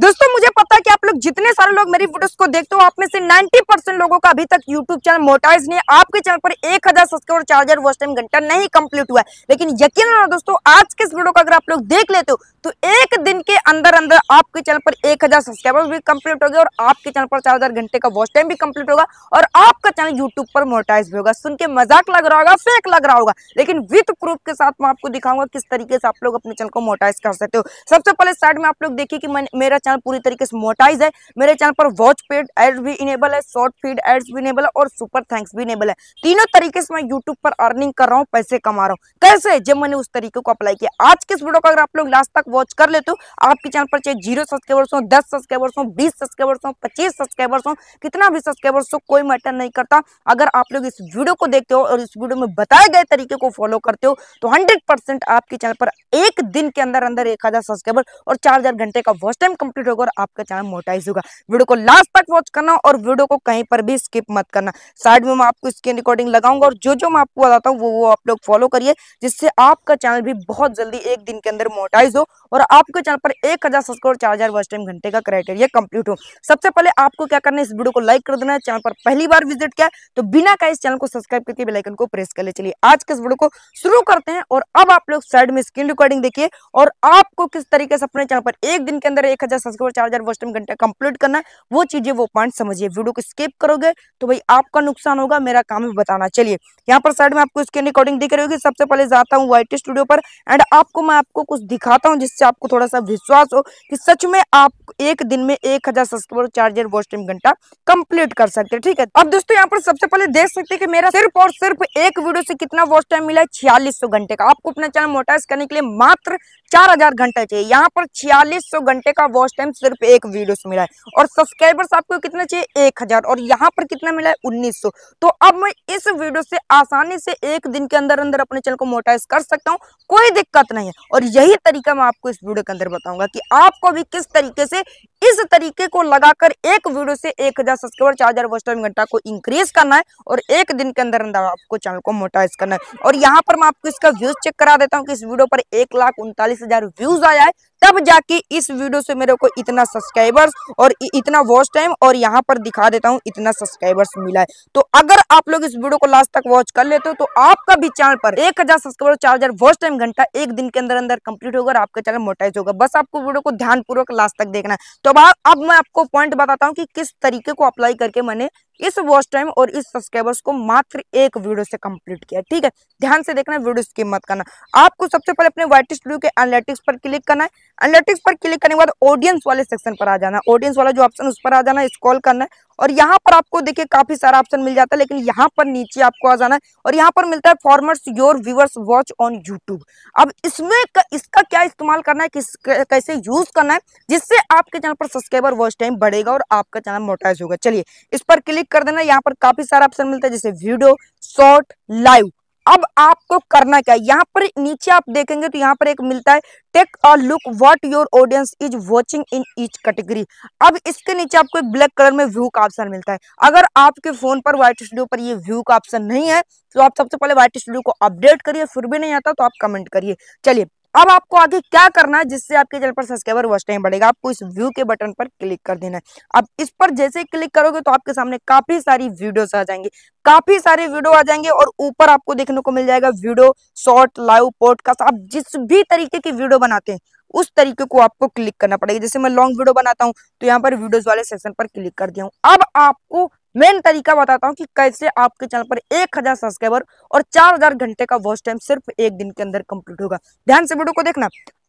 दोस्तों मुझे पता है कि आप लोग जितने सारे लोग मेरी वीडियोस को देखते हो आप में से 90 परसेंट लोगों का अभी तक यूट्यूब चैनल मोटाइज नहीं है आपके चैनल पर 1000 हजार सब्सक्राइबर चार हजार टाइम घंटा नहीं कंप्लीट हुआ है लेकिन यकीन दोस्तों आज के इस वीडियो को अगर आप लोग देख लेते हो तो एक दिन के अंदर अंदर आपके चैनल पर एक हज़ार सब्सक्राइबर्स भी कंप्लीट हो गए और आपके चैनल पर चार हज़ार घंटे का वॉच टाइम भी कंप्लीट होगा और आपका चैनल यूट्यूब पर मोटाइज भी होगा सुन के मजाक लग रहा होगा फेक लग रहा होगा लेकिन विथ प्रूफ के साथ मैं आपको दिखाऊंगा किस तरीके से आप लोग अपने चैनल को मोटाइज कर सकते हो सबसे पहले साइड में आप लोग देखिए कि मेरा चैनल पूरी तरीके से मोटाइज है मेरे चैनल पर वॉच पेड एड्स भी इनेबल है शॉर्ट फीड एड्स भी इनेबल है और सुपर थैंक्स भी इनेबल है तीनों तरीके से मैं यूट्यूब पर अर्निंग कर रहा हूँ पैसे कमा रहा हूँ कैसे जब मैंने उस तरीके को अप्लाई किया आज के इस वीडियो को अगर आप लोग लास्ट तक वॉच कर लेते हो आपके चैनल पर चाहे जीरो सब्सक्राइबर्स हो दस सब्सक्राइबर्स हो बीस सब्सक्राइबर्स हो पच्चीस सब्सक्राइबर्स हो कितना भी सब्सक्राइबर्स हो कोई मैटर नहीं करता अगर आप लोग इस वीडियो को देखते हो और इस वीडियो में बताए गए तरीके को फॉलो करते हो तो हंड्रेड आपके चैनल पर एक दिन के अंदर अंदर एक सब्सक्राइबर और चार घंटे का वॉच टाइम कंप्लीट होगा और आपका चैनल मोटाइज होगा वीडियो को लास्ट तक वॉच करना और वीडियो को कहीं पर भी स्किप मत करना साइड में मैं आपको स्क्रीन रिकॉर्डिंग लगाऊंगा और जो जो मैं आपको बताता हूँ वो वो आप लोग फॉलो करिए जिससे आपका चैनल भी बहुत जल्दी एक दिन के अंदर मोटाइज हो और आपके चैनल पर एक हज़ार सब्सक्राइब चार हज़ार वर्ष टाइम घंटे का क्राइटेरिया कंप्लीट हो सबसे पहले आपको क्या करना है इस वीडियो को लाइक कर देना है चैनल पर पहली बार विजिट किया तो बिना का इस चैनल को सब्सक्राइब करके बेलाइकन को प्रेस कर ले चलिए आज के इस वीडियो को शुरू करते हैं और अब आप लोग साइड में स्क्रीन रिकॉर्डिंग देखिए और आपको किस तरीके से अपने चैनल पर एक दिन के अंदर एक हज़ार सब्सक्राइब चार हज़ार वर्ष टाइम घंटे कंप्लीट करना है वो चीज़ें वो पॉइंट समझिए वीडियो को स्किप करोगे तो भाई आपका नुकसान होगा मेरा काम भी बताना चलिए यहाँ पर साइड में आपको स्क्रीन रिकॉर्डिंग दिख रही होगी सबसे पहले जाता हूँ व्हाइट स्टूडियो पर एंड आपको मैं आपको कुछ दिखाता हूँ जिससे जिससे आपको थोड़ा सा विश्वास हो कि सच में आप एक दिन में एक हजार सब्सक्राइबर चार्जर वॉच टाइम घंटा कंप्लीट कर सकते हैं ठीक है अब दोस्तों यहाँ पर सबसे पहले देख सकते हैं कि मेरा सिर्फ और सिर्फ एक वीडियो से कितना वॉच टाइम मिला है छियालीस घंटे का आपको अपना चैनल मोटाइज करने के लिए मात्र चार हजार घंटा चाहिए यहाँ पर छियालीस सौ घंटे का वॉच टाइम सिर्फ एक वीडियो से मिला है और सब्सक्राइबर्स आपको कितना चाहिए एक हजार और यहाँ पर कितना मिला है उन्नीस सौ तो अब मैं इस वीडियो से आसानी से एक दिन के अंदर अंदर अपने चैनल को मोटाइज कर सकता हूँ कोई दिक्कत नहीं है और यही तरीका मैं आपको इस वीडियो के अंदर बताऊंगा की आपको भी किस तरीके से इस तरीके को लगाकर एक वीडियो से एक हजार सब्सक्राइबर चार हजार वॉच टाइम घंटा को इंक्रीज करना है और एक दिन के अंदर अंदर आपको चैनल को मोटाइज करना है और यहाँ पर मैं आपको इसका व्यूज चेक करा देता हूँ कि इस वीडियो पर एक लाख उनतालीस हजार व्यूज आ जाए तब जाके इस वीडियो से मेरे को इतना सब्सक्राइबर्स और इतना वॉच टाइम और यहाँ पर दिखा देता हूँ इतना सब्सक्राइबर्स मिला है तो अगर आप लोग इस वीडियो को लास्ट तक वॉच कर लेते हो तो आपका भी चैनल पर एक हजार सब्सक्राइबर चार हजार वॉच टाइम घंटा एक दिन के अंदर अंदर कंप्लीट होगा और आपका चैनल मोटाइज होगा बस आपको वीडियो को पूर्वक लास्ट तक देखना है तो अब अब मैं आपको पॉइंट बताता हूँ कि किस तरीके को अप्लाई करके मैंने इस वॉच टाइम और इस सब्सक्राइबर्स को मात्र एक वीडियो से कंप्लीट किया ठीक है ध्यान से देखना वीडियो स्किप मत करना आपको सबसे पहले अपने वाइट स्टूडियो के एनालिटिक्स पर क्लिक करना है एनालिटिक्स पर क्लिक करने के बाद ऑडियंस वाले सेक्शन पर आ जाना ऑडियंस वाला जो ऑप्शन उस पर आ जाना है स्क्रॉल करना है और यहाँ पर आपको देखिए काफी सारा ऑप्शन मिल जाता है लेकिन यहाँ पर नीचे आपको आ जाना है और यहाँ पर मिलता है formats your viewers watch on YouTube अब इसमें क, इसका क्या इस्तेमाल करना है किस कैसे यूज करना है जिससे आपके चैनल पर सब्सक्राइबर वॉच टाइम बढ़ेगा और आपका चैनल मोटाइज होगा चलिए इस पर क्लिक कर देना यहाँ पर काफी सारा ऑप्शन मिलता है जैसे वीडियो शॉर्ट लाइव अब आपको करना क्या है यहाँ पर नीचे आप देखेंगे तो यहाँ पर एक मिलता है take a look what your audience is watching in each category अब इसके नीचे आपको एक ब्लैक कलर में व्यू का ऑप्शन मिलता है अगर आपके फोन पर व्हाइट स्टूडियो पर ये व्यू का ऑप्शन नहीं है तो आप सबसे पहले व्हाइट स्टूडियो को अपडेट करिए फिर भी नहीं आता तो आप कमेंट करिए चलिए अब आपको आगे क्या करना है जिससे आपके चैनल पर सब्सक्राइबर वर्ष टाइम बढ़ेगा आपको इस व्यू के बटन पर क्लिक कर देना है अब इस पर जैसे क्लिक करोगे तो आपके सामने काफी सारी वीडियोस आ जाएंगे काफी सारे वीडियो आ जाएंगे और ऊपर आपको देखने को मिल जाएगा वीडियो शॉर्ट लाइव पॉडकास्ट आप जिस भी तरीके की वीडियो बनाते हैं उस तरीके को आपको क्लिक करना पड़ेगा जैसे मैं लॉन्ग वीडियो बनाता हूँ तो यहाँ पर वीडियोस वाले सेक्शन पर क्लिक कर दिया हूँ अब आपको मेन तरीका बताता हूँ कि कैसे आपके चैनल पर एक हजार सब्सक्राइबर और चार हजार घंटे का वॉच टाइम सिर्फ एक दिन के अंदर कंप्लीट होगा ध्यान से वीडियो को देखना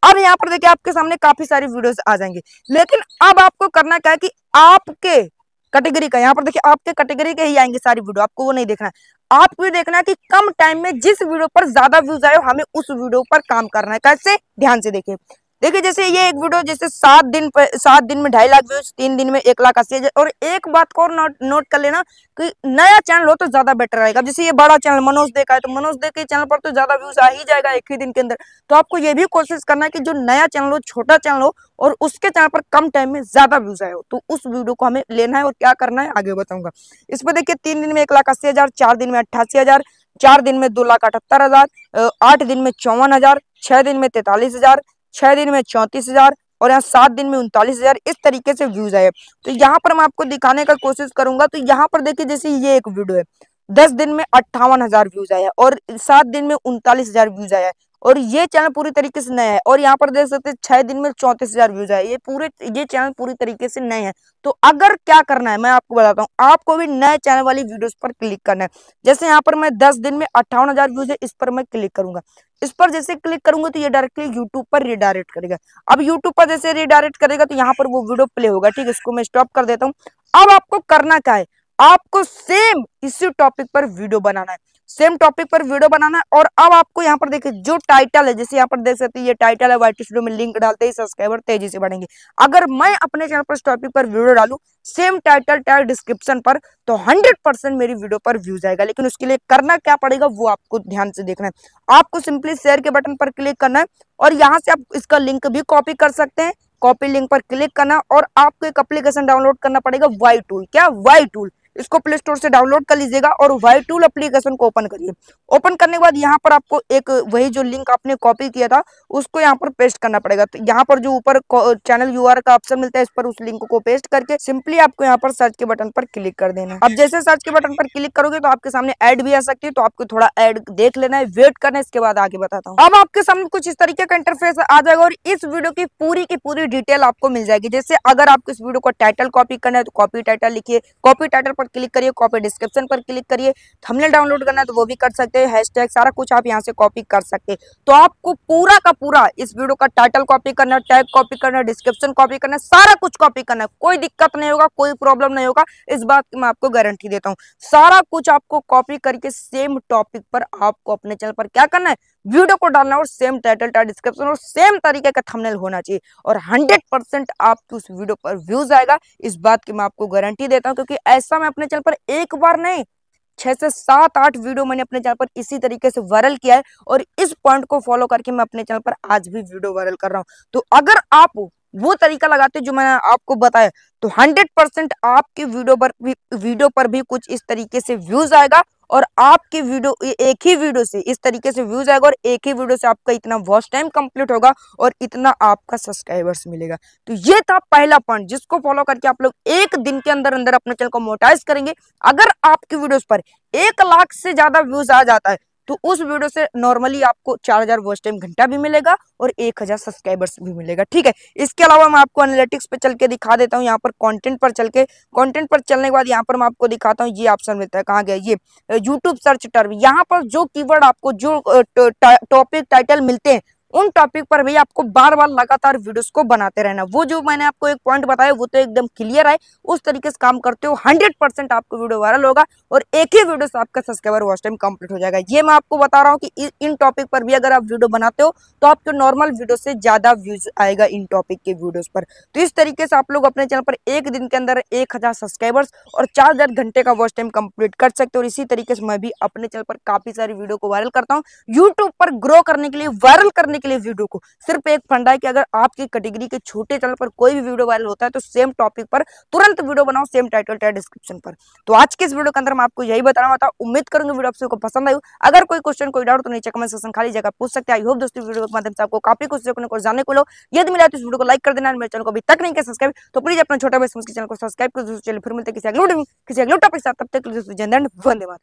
अब यहाँ पर देखिए आपके सामने काफी सारी वीडियोस आ जाएंगे लेकिन अब आपको करना क्या है कि आपके कैटेगरी का यहाँ पर देखिए आपके कैटेगरी के ही आएंगे सारी वीडियो आपको वो नहीं देखना है आपको देखना है कि कम टाइम में जिस वीडियो पर ज्यादा व्यूज आए हमें उस वीडियो पर काम करना है कैसे ध्यान से देखिए देखिए जैसे ये एक वीडियो जैसे सात दिन पर सात दिन में ढाई लाख व्यूज तीन दिन में एक लाख अस्सी हजार और एक बात को और नोट नोट कर लेना कि नया चैनल हो तो ज्यादा बेटर रहेगा जैसे ये बड़ा चैनल मनोज दे का है तो मनोज दे के चैनल पर तो ज्यादा व्यूज आ ही जाएगा एक ही दिन के अंदर तो आपको ये भी कोशिश करना है कि जो नया चैनल हो छोटा चैनल हो और उसके चैनल पर कम टाइम में ज्यादा व्यूज आए हो तो उस वीडियो को हमें लेना है और क्या करना है आगे बताऊंगा इस पर देखिए तीन दिन में एक लाख अस्सी हजार चार दिन में अट्ठासी हजार चार दिन में दो लाख अठहत्तर हजार आठ दिन में चौवन हजार छह दिन में तैतालीस हजार छह दिन में चौंतीस हज़ार और यहाँ सात दिन में उनतालीस हज़ार इस तरीके से व्यूज़ आए तो यहाँ पर मैं आपको दिखाने का कोशिश करूंगा तो यहाँ पर देखिए जैसे ये एक वीडियो है दस दिन में अट्ठावन हज़ार व्यूज़ आया है और सात दिन में उनतालीस हज़ार व्यूज़ आया है और ये चैनल पूरी तरीके से नया है और यहाँ पर देख सकते हैं छह दिन में चौंतीस हजार व्यूज आए ये पूरे ये चैनल पूरी तरीके से नए है तो अगर क्या करना है मैं आपको बताता हूँ आपको भी नए चैनल वाली वीडियोस पर क्लिक करना है जैसे यहाँ पर मैं दस दिन में अट्ठावन हजार व्यूज है इस पर मैं क्लिक करूंगा इस पर जैसे क्लिक करूंगा तो ये डायरेक्टली यूट्यूब पर रिडायरेक्ट करेगा अब यूट्यूब पर जैसे रिडायरेक्ट करेगा तो यहाँ पर वो वीडियो प्ले होगा ठीक है इसको मैं स्टॉप कर देता हूँ अब आपको करना क्या है आपको सेम इसी टॉपिक पर वीडियो बनाना है सेम टॉपिक पर वीडियो बनाना है और अब आपको यहाँ पर देखिए जो टाइटल है जैसे यहाँ पर देख सकते हैं ये टाइटल है वाइट स्टूडियो में लिंक डालते ही सब्सक्राइबर तेजी से बढ़ेंगे अगर मैं अपने चैनल पर इस टॉपिक पर वीडियो डालू सेम टाइटल टाइट डिस्क्रिप्शन पर तो हंड्रेड परसेंट मेरी वीडियो पर व्यूज आएगा लेकिन उसके लिए करना क्या पड़ेगा वो आपको ध्यान से देखना है आपको सिंपली शेयर के बटन पर क्लिक करना है और यहाँ से आप इसका लिंक भी कॉपी कर सकते हैं कॉपी लिंक पर क्लिक करना और आपको एक एप्लीकेशन डाउनलोड करना पड़ेगा वाई टूल क्या वाई टूल इसको प्ले स्टोर से डाउनलोड कर लीजिएगा और वाई टूल अप्लीकेशन को ओपन करिए ओपन करने के बाद यहाँ पर आपको एक वही जो लिंक आपने कॉपी किया था उसको यहाँ पर पेस्ट करना पड़ेगा तो यहाँ पर जो ऊपर चैनल यू का ऑप्शन मिलता है इस पर उस लिंक को पेस्ट करके सिंपली आपको यहाँ पर सर्च के बटन पर क्लिक कर देना अब जैसे सर्च के बटन पर क्लिक करोगे तो आपके सामने एड भी आ सकती है तो आपको थोड़ा एड देख लेना है वेट करना है इसके बाद आगे बताता हूँ अब आपके सामने कुछ इस तरीके का इंटरफेस आ जाएगा और इस वीडियो की पूरी की पूरी डिटेल आपको मिल जाएगी जैसे अगर आपको इस वीडियो का टाइटल कॉपी करना है तो कॉपी टाइटल लिखिए कॉपी टाइटल पर क्लिक करिए कॉपी डिस्क्रिप्शन पर क्लिक करिए थंबनेल डाउनलोड करना है तो वो भी कर सकते हैं हैशटैग सारा कुछ आप यहाँ से कॉपी कर सकते हैं तो आपको पूरा का पूरा इस वीडियो का टाइटल कॉपी करना टैग कॉपी करना डिस्क्रिप्शन कॉपी करना सारा कुछ कॉपी करना कोई दिक्कत नहीं होगा कोई प्रॉब्लम नहीं होगा इस बात की मैं आपको गारंटी देता हूँ सारा कुछ आपको कॉपी करके सेम टॉपिक पर आपको अपने चैनल पर क्या करना है वीडियो को डालना और सेम टाइटल टाइट डिस्क्रिप्शन और सेम तरीके का थंबनेल होना चाहिए और 100 परसेंट आपकी उस वीडियो पर व्यूज आएगा इस बात की मैं आपको गारंटी देता हूं क्योंकि ऐसा मैं अपने चैनल पर एक बार नहीं छह से सात आठ वीडियो मैंने अपने चैनल पर इसी तरीके से वायरल किया है और इस पॉइंट को फॉलो करके मैं अपने चैनल पर आज भी वीडियो वायरल कर रहा हूँ तो अगर आप वो तरीका लगाते जो मैंने आपको बताया तो 100 परसेंट आपके वीडियो पर भी वीडियो पर भी कुछ इस तरीके से व्यूज आएगा और आपके वीडियो एक ही वीडियो से इस तरीके से व्यूज आएगा और एक ही वीडियो से आपका इतना वॉच टाइम कंप्लीट होगा और इतना आपका सब्सक्राइबर्स मिलेगा तो ये था पहला पॉइंट जिसको फॉलो करके आप लोग एक दिन के अंदर अंदर अपने चैनल को मोटाइज करेंगे अगर आपकी वीडियो पर एक लाख से ज्यादा व्यूज आ जाता है तो उस वीडियो से नॉर्मली आपको चार हजार वॉच टाइम घंटा भी मिलेगा और एक हजार सब्सक्राइबर्स भी मिलेगा ठीक है इसके अलावा मैं आपको एनालिटिक्स पे चल के दिखा देता हूँ यहाँ पर कंटेंट पर चल के कंटेंट पर चलने के बाद यहाँ पर मैं आपको दिखाता हूँ ये ऑप्शन मिलता है कहाँ गया ये यूट्यूब सर्च टर्म यहाँ पर जो कीवर्ड आपको जो टॉपिक टाइटल मिलते हैं उन टॉपिक पर भी आपको बार बार लगातार वीडियोस को बनाते रहना वो जो मैंने आपको एक पॉइंट बताया वो तो एकदम क्लियर है उस तरीके से काम करते हो 100 परसेंट आपको वीडियो वायरल होगा और एक ही वीडियो से आपका सब्सक्राइबर वॉच टाइम कंप्लीट हो जाएगा ये मैं आपको बता रहा हूँ कि इन टॉपिक पर भी अगर आप वीडियो बनाते हो तो आपके नॉर्मल वीडियो से ज़्यादा व्यूज आएगा इन टॉपिक के वीडियोज पर तो इस तरीके से आप लोग अपने चैनल पर एक दिन के अंदर एक सब्सक्राइबर्स और चार घंटे का वॉच टाइम कंप्लीट कर सकते हो और इसी तरीके से मैं भी अपने चैनल पर काफ़ी सारी वीडियो को वायरल करता हूँ यूट्यूब पर ग्रो करने के लिए वायरल करने के लिए वीडियो को सिर्फ एक फंडा है कि अगर आपकी कैटेगरी के छोटे चैनल पर कोई भी वीडियो वायरल होता है तो सेम टॉपिक पर तुरंत वीडियो बनाओ सेम टाइटल या डिस्क्रिप्शन पर तो आज के इस वीडियो के अंदर मैं आपको यही बताना होता उम्मीद करूंगी वीडियो आप सबको पसंद आयु अगर कोई क्वेश्चन कोई डाउट तो नीचे कमेंट सेक्शन खाली जगह पूछ सकते आई होप दोस्तों वीडियो के माध्यम से आपको काफी कुछ देखने को जानने को लो यदि मिला तो इस वीडियो को लाइक कर देना मेरे चैनल को अभी तक नहीं किया सब्सक्राइब तो प्लीज अपना छोटा भाई चैनल को सब्सक्राइब कर दोस्तों चलिए फिर मिलते किसी अगले किसी अगले टॉपिक साथ तब तक जनरल माता